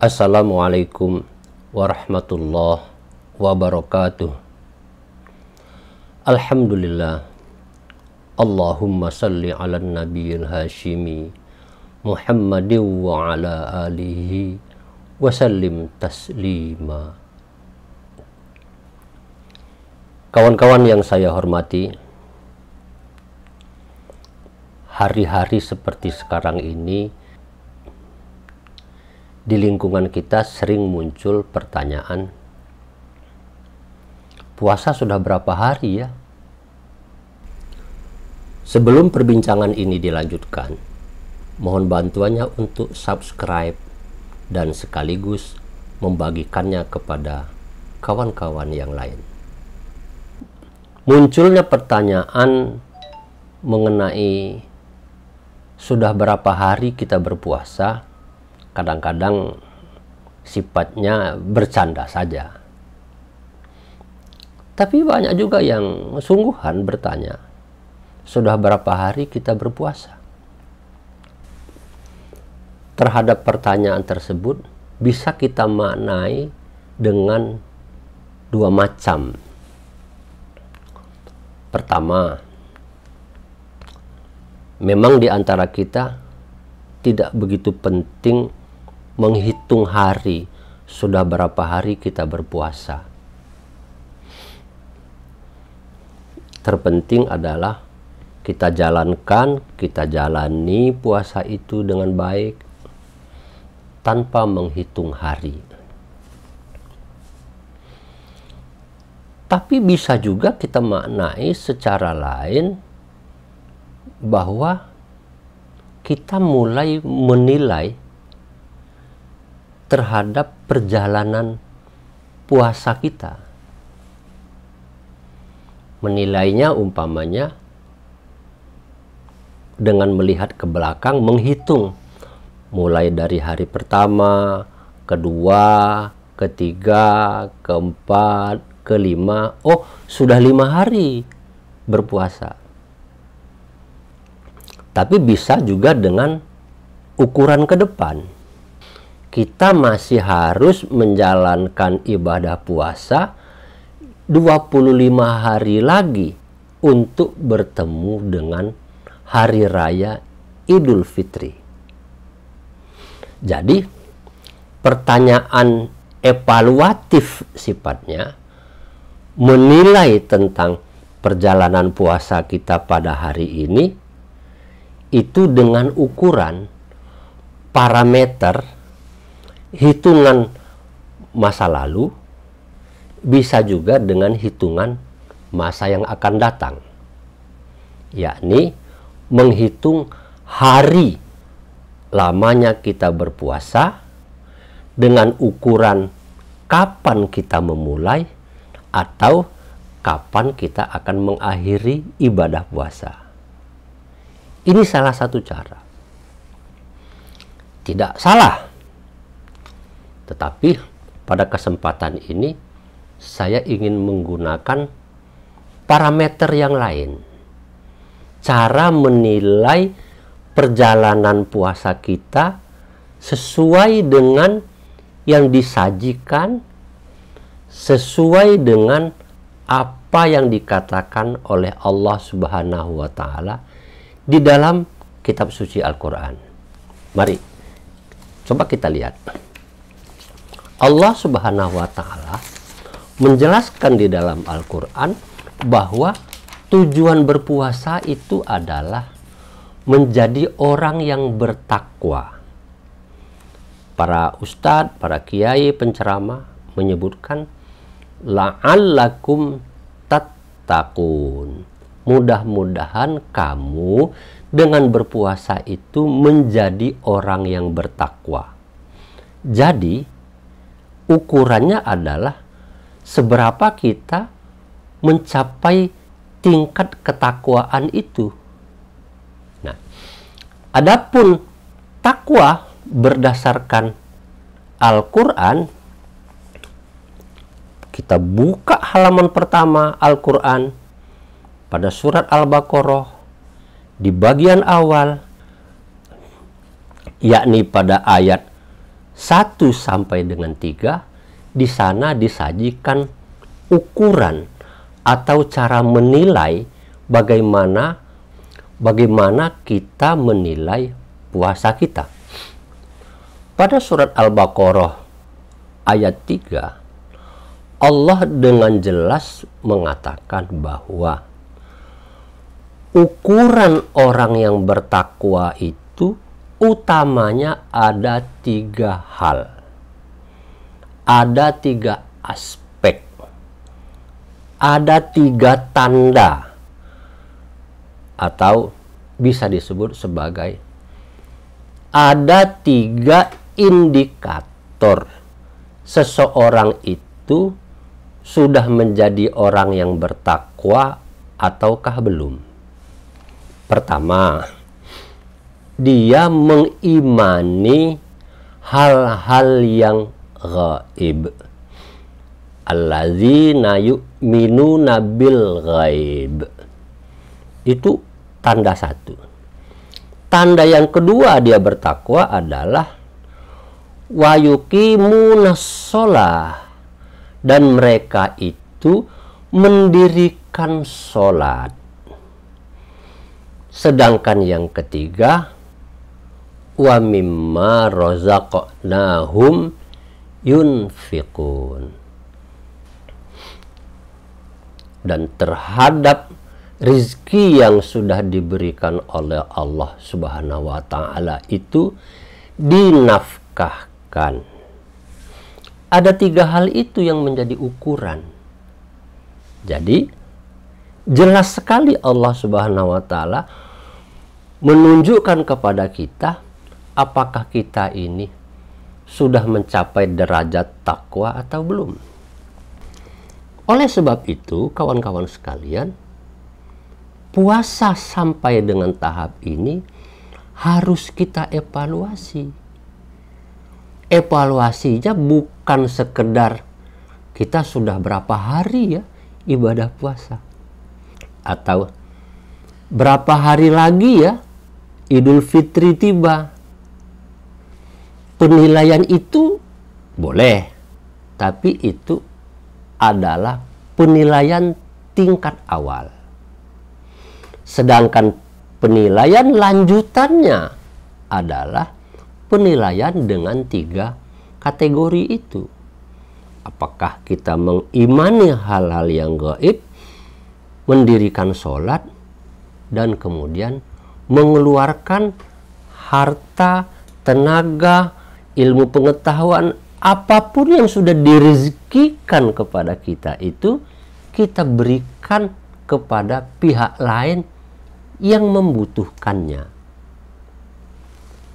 Assalamualaikum warahmatullahi wabarakatuh. Alhamdulillah. Allahumma salli ala nabiyil hashimi Muhammadin wa ala alihi wa sallim taslima. Kawan-kawan yang saya hormati, hari-hari seperti sekarang ini di lingkungan kita sering muncul pertanyaan, puasa sudah berapa hari ya? Sebelum perbincangan ini dilanjutkan, mohon bantuannya untuk subscribe dan sekaligus membagikannya kepada kawan-kawan yang lain. Munculnya pertanyaan mengenai sudah berapa hari kita berpuasa kadang-kadang sifatnya bercanda saja. Tapi banyak juga yang sungguhan bertanya, sudah berapa hari kita berpuasa? Terhadap pertanyaan tersebut, bisa kita maknai dengan dua macam. Pertama, memang di antara kita tidak begitu penting menghitung hari, sudah berapa hari kita berpuasa. Terpenting adalah kita jalankan, kita jalani puasa itu dengan baik tanpa menghitung hari. Tapi bisa juga kita maknai secara lain bahwa kita mulai menilai terhadap perjalanan puasa kita. Menilainya umpamanya dengan melihat ke belakang menghitung mulai dari hari pertama, kedua, ketiga, keempat, kelima. Oh, sudah lima hari berpuasa. Tapi bisa juga dengan ukuran ke depan kita masih harus menjalankan ibadah puasa 25 hari lagi untuk bertemu dengan hari raya Idul Fitri. Jadi, pertanyaan evaluatif sifatnya menilai tentang perjalanan puasa kita pada hari ini itu dengan ukuran parameter hitungan masa lalu bisa juga dengan hitungan masa yang akan datang yakni menghitung hari lamanya kita berpuasa dengan ukuran kapan kita memulai atau kapan kita akan mengakhiri ibadah puasa. Ini salah satu cara. Tidak salah tetapi pada kesempatan ini saya ingin menggunakan parameter yang lain. Cara menilai perjalanan puasa kita sesuai dengan yang disajikan, sesuai dengan apa yang dikatakan oleh Allah Subhanahu wa Ta'ala di dalam kitab suci Al-Quran. Mari, coba kita lihat. Allah Subhanahu wa taala menjelaskan di dalam Al-Qur'an bahwa tujuan berpuasa itu adalah menjadi orang yang bertakwa. Para ustadz, para kiai, penceramah menyebutkan la'allakum tattaqun. Mudah-mudahan kamu dengan berpuasa itu menjadi orang yang bertakwa. Jadi, ukurannya adalah seberapa kita mencapai tingkat ketakwaan itu. Nah, adapun takwa berdasarkan Al-Qur'an kita buka halaman pertama Al-Qur'an pada surat Al-Baqarah di bagian awal yakni pada ayat 1 sampai dengan 3 di sana disajikan ukuran atau cara menilai bagaimana bagaimana kita menilai puasa kita. Pada surat Al-Baqarah ayat 3 Allah dengan jelas mengatakan bahwa ukuran orang yang bertakwa itu utamanya ada tiga hal. Ada tiga aspek. Ada tiga tanda. Atau bisa disebut sebagai ada tiga indikator seseorang itu sudah menjadi orang yang bertakwa ataukah belum. Pertama, dia mengimani hal-hal yang gaib. Allazina yu'minu nabil gaib Itu tanda satu. Tanda yang kedua dia bertakwa adalah wa yuqimuna dan mereka itu mendirikan sholat. Sedangkan yang ketiga, wa mimma razaqnahum yunfiqun dan terhadap rizki yang sudah diberikan oleh Allah Subhanahu wa taala itu dinafkahkan. Ada tiga hal itu yang menjadi ukuran. Jadi jelas sekali Allah Subhanahu wa taala menunjukkan kepada kita apakah kita ini sudah mencapai derajat takwa atau belum. Oleh sebab itu, kawan-kawan sekalian, puasa sampai dengan tahap ini harus kita evaluasi. Evaluasinya bukan sekedar kita sudah berapa hari ya ibadah puasa atau berapa hari lagi ya Idul Fitri tiba penilaian itu boleh, tapi itu adalah penilaian tingkat awal. Sedangkan penilaian lanjutannya adalah penilaian dengan tiga kategori itu. Apakah kita mengimani hal-hal yang gaib, mendirikan sholat, dan kemudian mengeluarkan harta, tenaga, ilmu pengetahuan apapun yang sudah direzekikan kepada kita itu kita berikan kepada pihak lain yang membutuhkannya.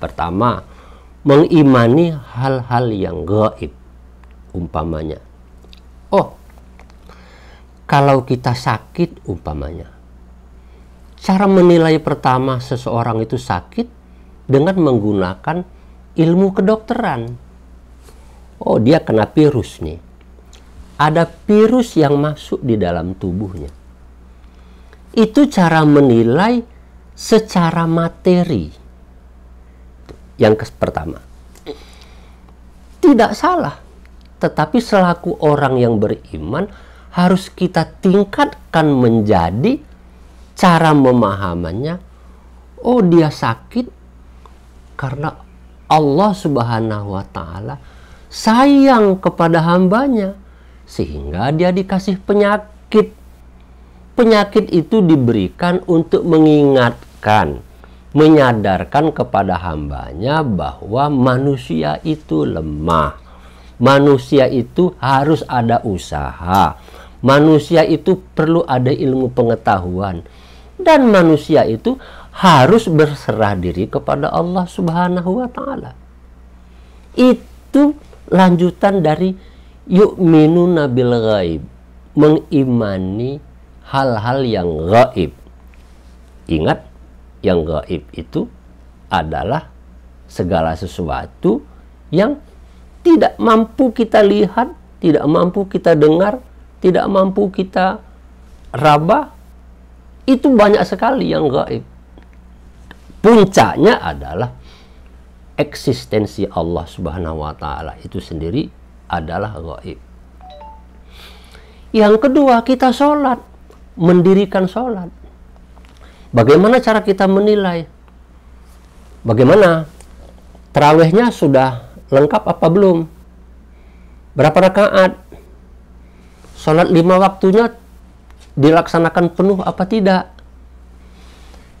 Pertama, mengimani hal-hal yang gaib umpamanya. Oh, kalau kita sakit umpamanya. Cara menilai pertama seseorang itu sakit dengan menggunakan ilmu kedokteran. Oh, dia kena virus nih. Ada virus yang masuk di dalam tubuhnya. Itu cara menilai secara materi. Yang ke pertama. Tidak salah. Tetapi selaku orang yang beriman harus kita tingkatkan menjadi cara memahamannya. Oh, dia sakit karena Allah Subhanahu wa taala sayang kepada hambanya sehingga dia dikasih penyakit. Penyakit itu diberikan untuk mengingatkan, menyadarkan kepada hambanya bahwa manusia itu lemah. Manusia itu harus ada usaha. Manusia itu perlu ada ilmu pengetahuan. Dan manusia itu harus berserah diri kepada Allah Subhanahu wa taala. Itu lanjutan dari yu'minu nabil ghaib, mengimani hal-hal yang gaib. Ingat, yang gaib itu adalah segala sesuatu yang tidak mampu kita lihat, tidak mampu kita dengar, tidak mampu kita raba. Itu banyak sekali yang gaib puncaknya adalah eksistensi Allah Subhanahu wa taala itu sendiri adalah gaib. Yang kedua, kita sholat, mendirikan sholat. Bagaimana cara kita menilai? Bagaimana? Terawihnya sudah lengkap apa belum? Berapa rakaat? Sholat lima waktunya dilaksanakan penuh apa tidak?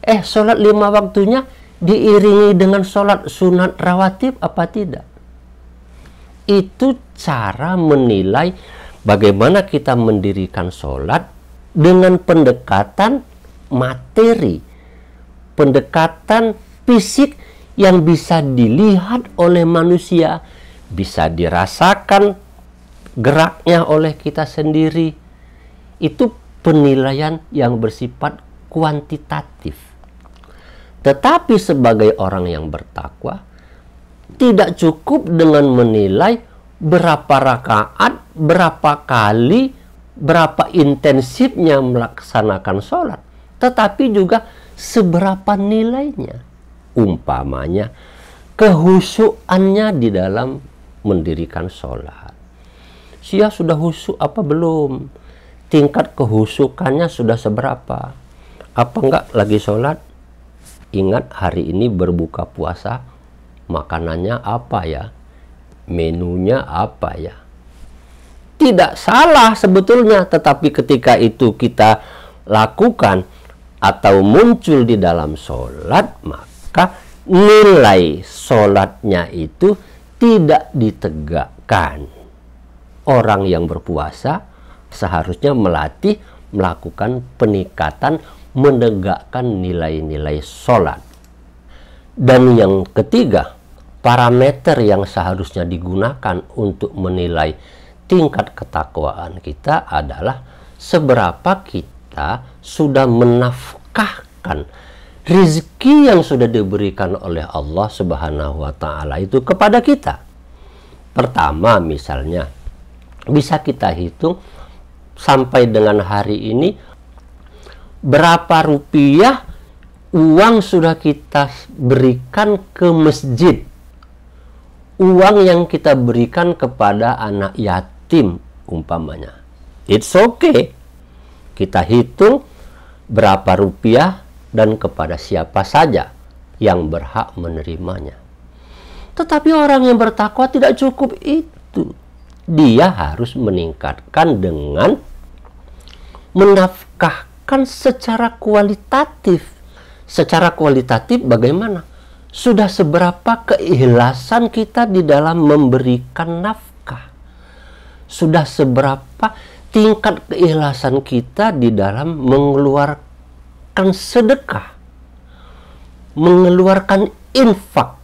Eh, sholat lima waktunya diiringi dengan sholat sunat rawatib apa tidak? Itu cara menilai bagaimana kita mendirikan sholat dengan pendekatan materi, pendekatan fisik yang bisa dilihat oleh manusia, bisa dirasakan geraknya oleh kita sendiri. Itu penilaian yang bersifat kuantitatif. Tetapi sebagai orang yang bertakwa, tidak cukup dengan menilai berapa rakaat, berapa kali, berapa intensifnya melaksanakan sholat. Tetapi juga seberapa nilainya. Umpamanya, kehusuannya di dalam mendirikan sholat. Sia sudah husuk apa belum? Tingkat kehusukannya sudah seberapa? Apa enggak lagi sholat Ingat hari ini berbuka puasa, makanannya apa ya? Menunya apa ya? Tidak salah sebetulnya, tetapi ketika itu kita lakukan atau muncul di dalam sholat, maka nilai sholatnya itu tidak ditegakkan. Orang yang berpuasa seharusnya melatih melakukan peningkatan menegakkan nilai-nilai sholat. Dan yang ketiga, parameter yang seharusnya digunakan untuk menilai tingkat ketakwaan kita adalah seberapa kita sudah menafkahkan rizki yang sudah diberikan oleh Allah Subhanahu wa Ta'ala itu kepada kita. Pertama, misalnya, bisa kita hitung sampai dengan hari ini berapa rupiah uang sudah kita berikan ke masjid uang yang kita berikan kepada anak yatim umpamanya it's okay kita hitung berapa rupiah dan kepada siapa saja yang berhak menerimanya tetapi orang yang bertakwa tidak cukup itu dia harus meningkatkan dengan menafkahkan Bahkan secara kualitatif, secara kualitatif bagaimana? Sudah seberapa keikhlasan kita di dalam memberikan nafkah? Sudah seberapa tingkat keikhlasan kita di dalam mengeluarkan sedekah? Mengeluarkan infak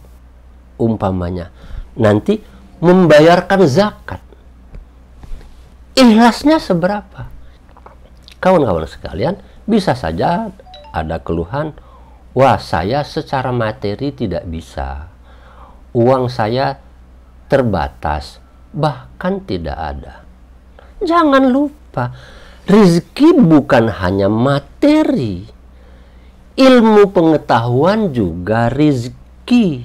umpamanya. Nanti membayarkan zakat. Ikhlasnya seberapa? Kawan-kawan sekalian, bisa saja ada keluhan, wah saya secara materi tidak bisa. Uang saya terbatas, bahkan tidak ada. Jangan lupa, rezeki bukan hanya materi. Ilmu pengetahuan juga rezeki.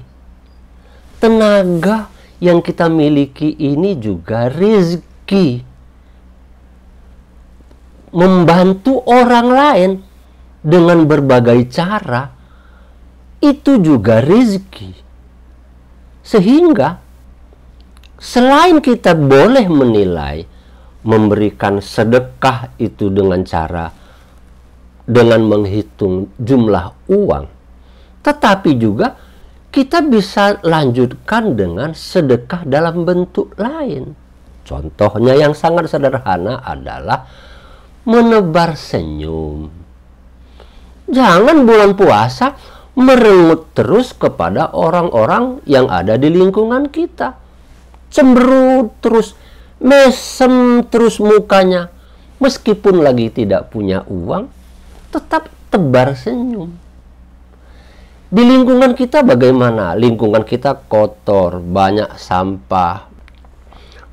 Tenaga yang kita miliki ini juga rezeki membantu orang lain dengan berbagai cara itu juga rezeki. Sehingga selain kita boleh menilai memberikan sedekah itu dengan cara dengan menghitung jumlah uang, tetapi juga kita bisa lanjutkan dengan sedekah dalam bentuk lain. Contohnya yang sangat sederhana adalah menebar senyum. Jangan bulan puasa merengut terus kepada orang-orang yang ada di lingkungan kita. Cemberut terus, mesem terus mukanya. Meskipun lagi tidak punya uang, tetap tebar senyum. Di lingkungan kita bagaimana? Lingkungan kita kotor, banyak sampah,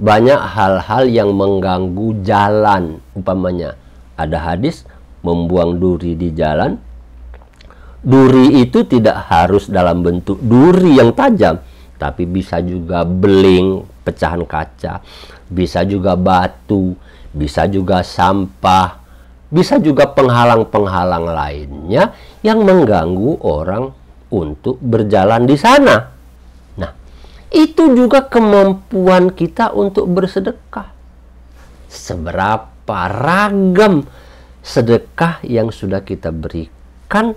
banyak hal-hal yang mengganggu jalan umpamanya ada hadis membuang duri di jalan. Duri itu tidak harus dalam bentuk duri yang tajam, tapi bisa juga beling, pecahan kaca, bisa juga batu, bisa juga sampah, bisa juga penghalang-penghalang lainnya yang mengganggu orang untuk berjalan di sana. Nah, itu juga kemampuan kita untuk bersedekah. Seberapa berapa ragam sedekah yang sudah kita berikan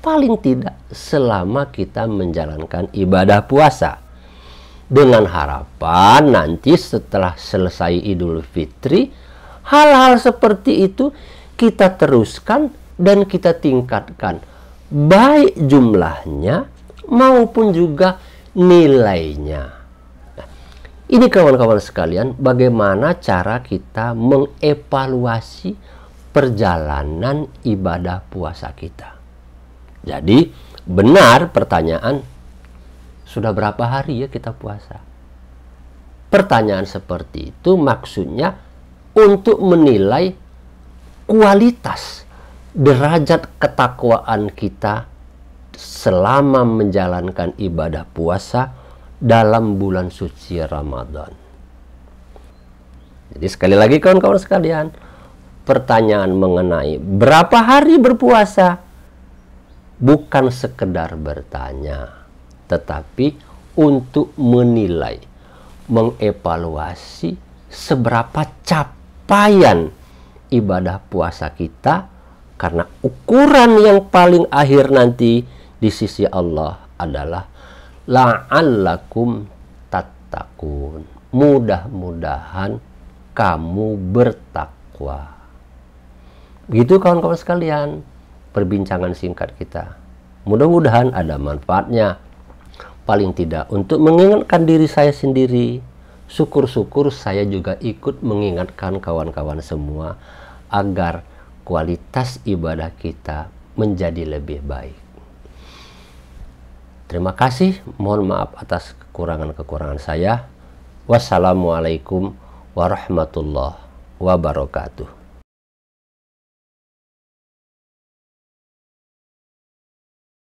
paling tidak selama kita menjalankan ibadah puasa dengan harapan nanti setelah selesai Idul Fitri hal-hal seperti itu kita teruskan dan kita tingkatkan baik jumlahnya maupun juga nilainya. Ini kawan-kawan sekalian, bagaimana cara kita mengevaluasi perjalanan ibadah puasa kita. Jadi, benar pertanyaan, sudah berapa hari ya kita puasa? Pertanyaan seperti itu maksudnya untuk menilai kualitas derajat ketakwaan kita selama menjalankan ibadah puasa dalam bulan suci Ramadan. Jadi sekali lagi kawan-kawan sekalian, pertanyaan mengenai berapa hari berpuasa bukan sekedar bertanya, tetapi untuk menilai, mengevaluasi seberapa capaian ibadah puasa kita karena ukuran yang paling akhir nanti di sisi Allah adalah la'allakum tattaqun. Mudah-mudahan kamu bertakwa. Begitu kawan-kawan sekalian, perbincangan singkat kita. Mudah-mudahan ada manfaatnya. Paling tidak untuk mengingatkan diri saya sendiri. Syukur-syukur saya juga ikut mengingatkan kawan-kawan semua agar kualitas ibadah kita menjadi lebih baik. Terima kasih, mohon maaf atas kekurangan-kekurangan saya. Wassalamualaikum warahmatullahi wabarakatuh.